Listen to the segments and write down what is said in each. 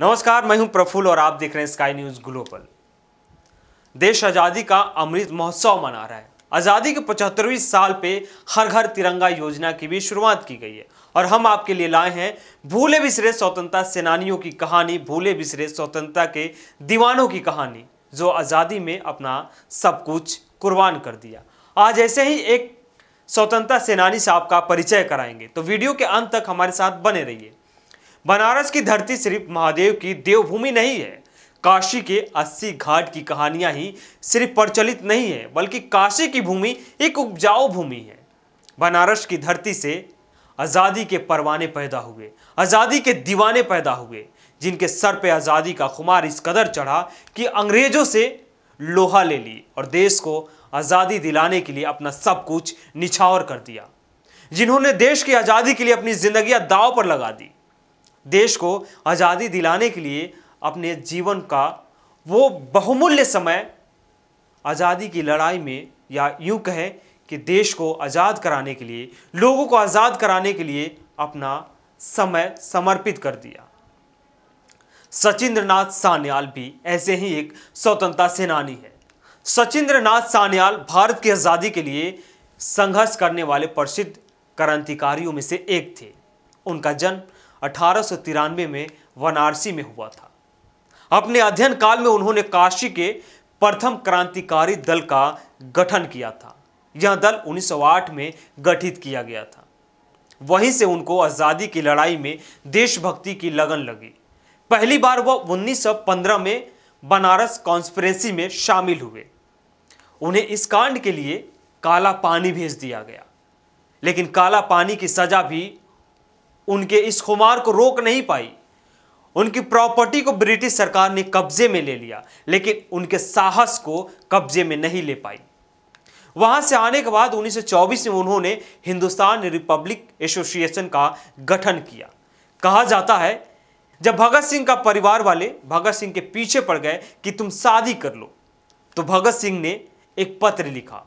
नमस्कार मैं हूं प्रफुल्ल और आप देख रहे हैं स्काई न्यूज ग्लोबल देश आज़ादी का अमृत महोत्सव मना रहा है आज़ादी के पचहत्तरवीं साल पे हर घर तिरंगा योजना की भी शुरुआत की गई है और हम आपके लिए लाए हैं भूले बिसरे स्वतंत्रता सेनानियों की कहानी भूले बिसरे स्वतंत्रता के दीवानों की कहानी जो आज़ादी में अपना सब कुछ कुर्बान कर दिया आज ऐसे ही एक स्वतंत्रता सेनानी से आपका परिचय कराएंगे तो वीडियो के अंत तक हमारे साथ बने रहिए बनारस की धरती सिर्फ महादेव की देवभूमि नहीं है काशी के अस्सी घाट की कहानियां ही सिर्फ प्रचलित नहीं है बल्कि काशी की भूमि एक उपजाऊ भूमि है बनारस की धरती से आज़ादी के परवाने पैदा हुए आज़ादी के दीवाने पैदा हुए जिनके सर पे आज़ादी का खुमार इस कदर चढ़ा कि अंग्रेज़ों से लोहा ले ली और देश को आज़ादी दिलाने के लिए अपना सब कुछ निछावर कर दिया जिन्होंने देश की आज़ादी के लिए अपनी ज़िंदगी दाव पर लगा दी देश को आज़ादी दिलाने के लिए अपने जीवन का वो बहुमूल्य समय आज़ादी की लड़ाई में या यूँ कहें कि देश को आज़ाद कराने के लिए लोगों को आज़ाद कराने के लिए अपना समय समर्पित कर दिया सचिंद्र नाथ सान्याल भी ऐसे ही एक स्वतंत्रता सेनानी है सचिंद्र नाथ सान्याल भारत की आज़ादी के लिए संघर्ष करने वाले प्रसिद्ध क्रांतिकारियों में से एक थे उनका जन्म अठारह में वाराणसी में हुआ था अपने अध्ययन काल में उन्होंने काशी के प्रथम क्रांतिकारी दल का गठन किया था यह दल 1908 में गठित किया गया था वहीं से उनको आज़ादी की लड़ाई में देशभक्ति की लगन लगी पहली बार वह 1915 में बनारस कॉन्स्परेंसी में शामिल हुए उन्हें इस कांड के लिए काला पानी भेज दिया गया लेकिन काला पानी की सजा भी उनके इस खुमार को रोक नहीं पाई उनकी प्रॉपर्टी को ब्रिटिश सरकार ने कब्जे में ले लिया लेकिन उनके साहस को कब्जे में नहीं ले पाई वहां से आने के बाद 1924 में उन्होंने हिंदुस्तान रिपब्लिक एसोसिएशन का गठन किया कहा जाता है जब भगत सिंह का परिवार वाले भगत सिंह के पीछे पड़ गए कि तुम शादी कर लो तो भगत सिंह ने एक पत्र लिखा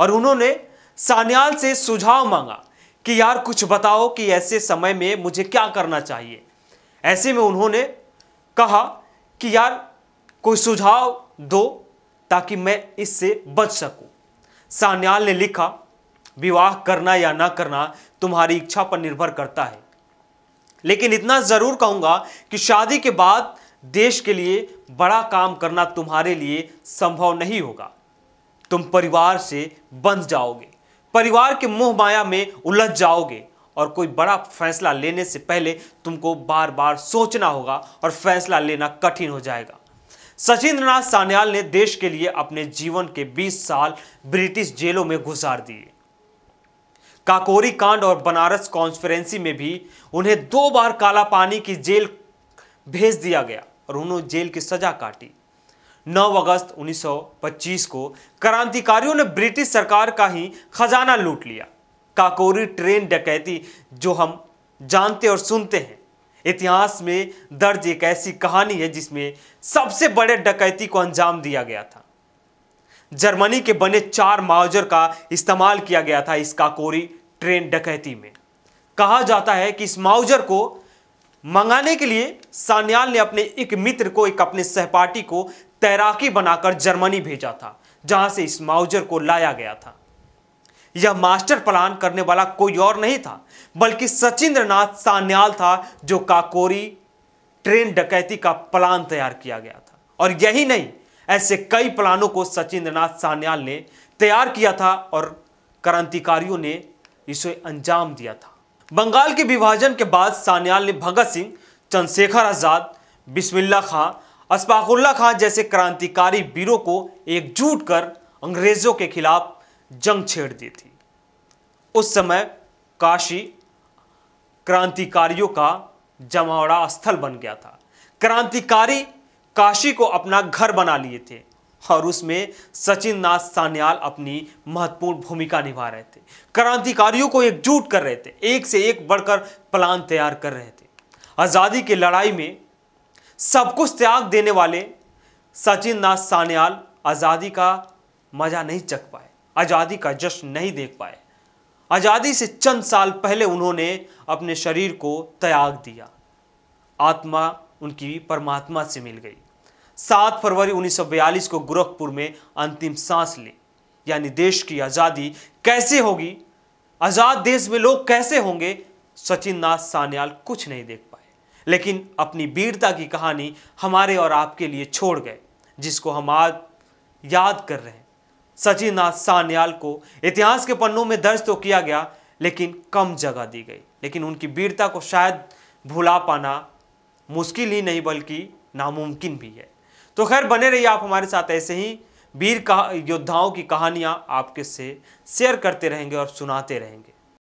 और उन्होंने सान्याल से सुझाव मांगा कि यार कुछ बताओ कि ऐसे समय में मुझे क्या करना चाहिए ऐसे में उन्होंने कहा कि यार कोई सुझाव दो ताकि मैं इससे बच सकूं। सान्याल ने लिखा विवाह करना या ना करना तुम्हारी इच्छा पर निर्भर करता है लेकिन इतना ज़रूर कहूँगा कि शादी के बाद देश के लिए बड़ा काम करना तुम्हारे लिए संभव नहीं होगा तुम परिवार से बंध जाओगे परिवार के मोह माया में उलझ जाओगे और कोई बड़ा फैसला लेने से पहले तुमको बार बार सोचना होगा और फैसला लेना कठिन हो जाएगा सचिंद्र सान्याल ने देश के लिए अपने जीवन के 20 साल ब्रिटिश जेलों में गुजार दिए काकोरी कांड और बनारस कॉन्फ्रेंसी में भी उन्हें दो बार काला पानी की जेल भेज दिया गया और उन्होंने जेल की सजा काटी 9 अगस्त 1925 को क्रांतिकारियों ने ब्रिटिश सरकार का ही खजाना लूट लिया काकोरी ट्रेन डकैती जो हम जानते और सुनते हैं इतिहास में दर्ज एक ऐसी कहानी है जिसमें सबसे बड़े डकैती को अंजाम दिया गया था जर्मनी के बने चार माउजर का इस्तेमाल किया गया था इस काकोरी ट्रेन डकैती में कहा जाता है कि इस माउजर को मंगाने के लिए सान्याल ने अपने एक मित्र को एक अपने सहपाठी को तैराकी बनाकर जर्मनी भेजा था जहां से इस माउजर को लाया गया था यह मास्टर प्लान करने वाला कोई और नहीं था बल्कि सचिंद्र नाथ सान्याल था जो काकोरी ट्रेन डकैती का प्लान तैयार किया गया था और यही नहीं ऐसे कई प्लानों को सचिंद्र नाथ सान्याल ने तैयार किया था और क्रांतिकारियों ने इसे अंजाम दिया था बंगाल के विभाजन के बाद सान्याल ने भगत सिंह चंद्रशेखर आज़ाद बिस्मिल्ला खां अशफाकुल्ला खान जैसे क्रांतिकारी वीरों को एकजुट कर अंग्रेज़ों के खिलाफ जंग छेड़ दी थी उस समय काशी क्रांतिकारियों का जमावड़ा स्थल बन गया था क्रांतिकारी काशी को अपना घर बना लिए थे और उसमें सचिन नाथ सान्याल अपनी महत्वपूर्ण भूमिका निभा रहे थे क्रांतिकारियों को एकजुट कर रहे थे एक से एक बढ़कर प्लान तैयार कर रहे थे आज़ादी की लड़ाई में सब कुछ त्याग देने वाले सचिन नाथ सान्याल आज़ादी का मज़ा नहीं चख पाए आज़ादी का जश्न नहीं देख पाए आज़ादी से चंद साल पहले उन्होंने अपने शरीर को त्याग दिया आत्मा उनकी परमात्मा से मिल गई सात फरवरी 1942 को गोरखपुर में अंतिम सांस ली यानी देश की आज़ादी कैसे होगी आज़ाद देश में लोग कैसे होंगे सचिन नाथ सान्याल कुछ नहीं देख लेकिन अपनी वीरता की कहानी हमारे और आपके लिए छोड़ गए जिसको हम आज याद कर रहे हैं सचिनाथ सान्याल को इतिहास के पन्नों में दर्ज तो किया गया लेकिन कम जगह दी गई लेकिन उनकी वीरता को शायद भुला पाना मुश्किल ही नहीं बल्कि नामुमकिन भी है तो खैर बने रहिए आप हमारे साथ ऐसे ही वीर योद्धाओं की कहानियाँ आपके से शेयर करते रहेंगे और सुनाते रहेंगे